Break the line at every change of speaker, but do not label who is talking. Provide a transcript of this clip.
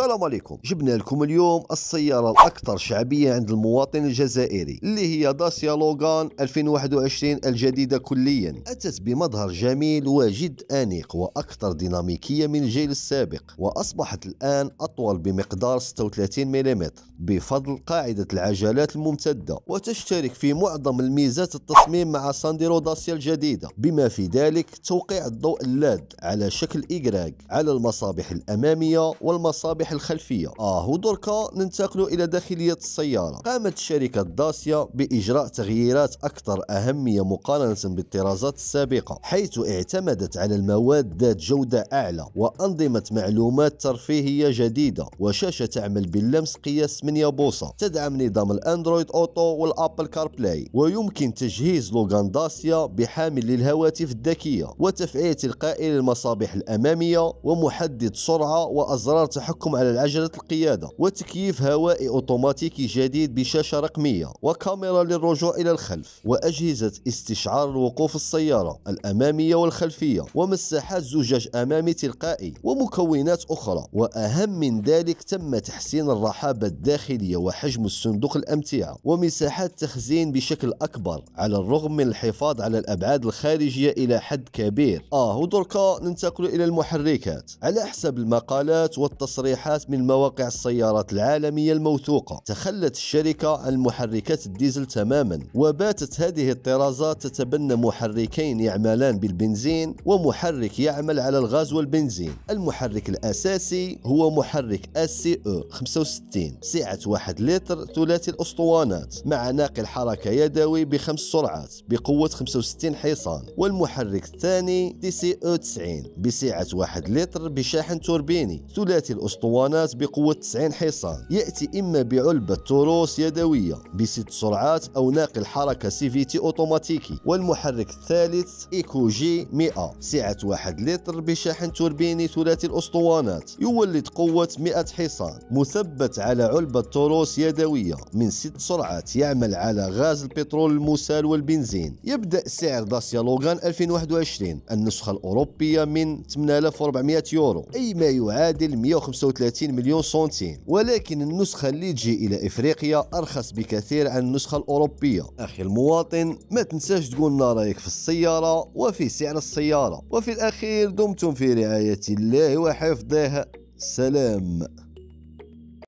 السلام عليكم جبنا لكم اليوم السيارة الأكثر شعبية عند المواطن الجزائري اللي هي داسيا لوغان 2021 الجديدة كليا أتت بمظهر جميل وجد أنيق وأكثر ديناميكية من الجيل السابق وأصبحت الآن أطول بمقدار 36 ملم بفضل قاعدة العجلات الممتدة وتشترك في معظم الميزات التصميم مع سانديرو داسيا الجديدة بما في ذلك توقيع الضوء اللاد على شكل إجراج على المصابيح الأمامية والمصابيح المصابيح الخلفية آه ودركا ننتقل إلى داخلية السيارة قامت شركة داسيا بإجراء تغييرات أكثر أهمية مقارنة بالطرازات السابقة حيث اعتمدت على المواد ذات جودة أعلى وأنظمة معلومات ترفيهية جديدة وشاشة تعمل باللمس قياس 8 بوصة تدعم نظام الأندرويد أوتو والأبل كار بلاي ويمكن تجهيز لوغان داسيا بحامل للهواتف الذكية وتفعيل تلقائي للمصابيح الأمامية ومحدد سرعة وأزرار تحكم على العجلة القيادة وتكييف هوائي أوتوماتيكي جديد بشاشة رقمية وكاميرا للرجوع إلى الخلف وأجهزة استشعار وقوف السيارة الأمامية والخلفية ومساحات زجاج أمامي تلقائي ومكونات أخرى وأهم من ذلك تم تحسين الرحابة الداخلية وحجم الصندوق الأمتعة ومساحات تخزين بشكل أكبر على الرغم من الحفاظ على الأبعاد الخارجية إلى حد كبير آه ودركا ننتقل إلى المحركات على حسب المقالات والتصريحات الابحاث من مواقع السيارات العالمية الموثوقة تخلت الشركة عن محركات الديزل تماما وباتت هذه الطرازات تتبنى محركين يعملان بالبنزين ومحرك يعمل على الغاز والبنزين المحرك الأساسي هو محرك اس سي او 65 سعة 1 لتر ثلاثي الأسطوانات مع ناقل حركة يدوي بخمس سرعات بقوة 65 حصان والمحرك الثاني دي سي او 90 بسعة 1 لتر بشاحن توربيني ثلاثي الأسطوانات الاسطوانات بقوة 90 حصان يأتي إما بعلبة تروس يدوية بست سرعات أو ناقل حركة سي في تي أوتوماتيكي والمحرك الثالث إيكو جي 100 سعة 1 لتر بشاحن توربيني ثلاثي الأسطوانات يولد قوة 100 حصان مثبت على علبة تروس يدوية من ست سرعات يعمل على غاز البترول المسال والبنزين يبدأ سعر داسيا لوغان 2021 النسخة الأوروبية من 8400 يورو أي ما يعادل 135 35 مليون سنتيم ولكن النسخة اللي تجي إلى إفريقيا أرخص بكثير عن النسخة الأوروبية أخي المواطن ما تنساش تقول لنا رأيك في السيارة وفي سعر السيارة وفي الأخير دمتم في رعاية الله وحفظه سلام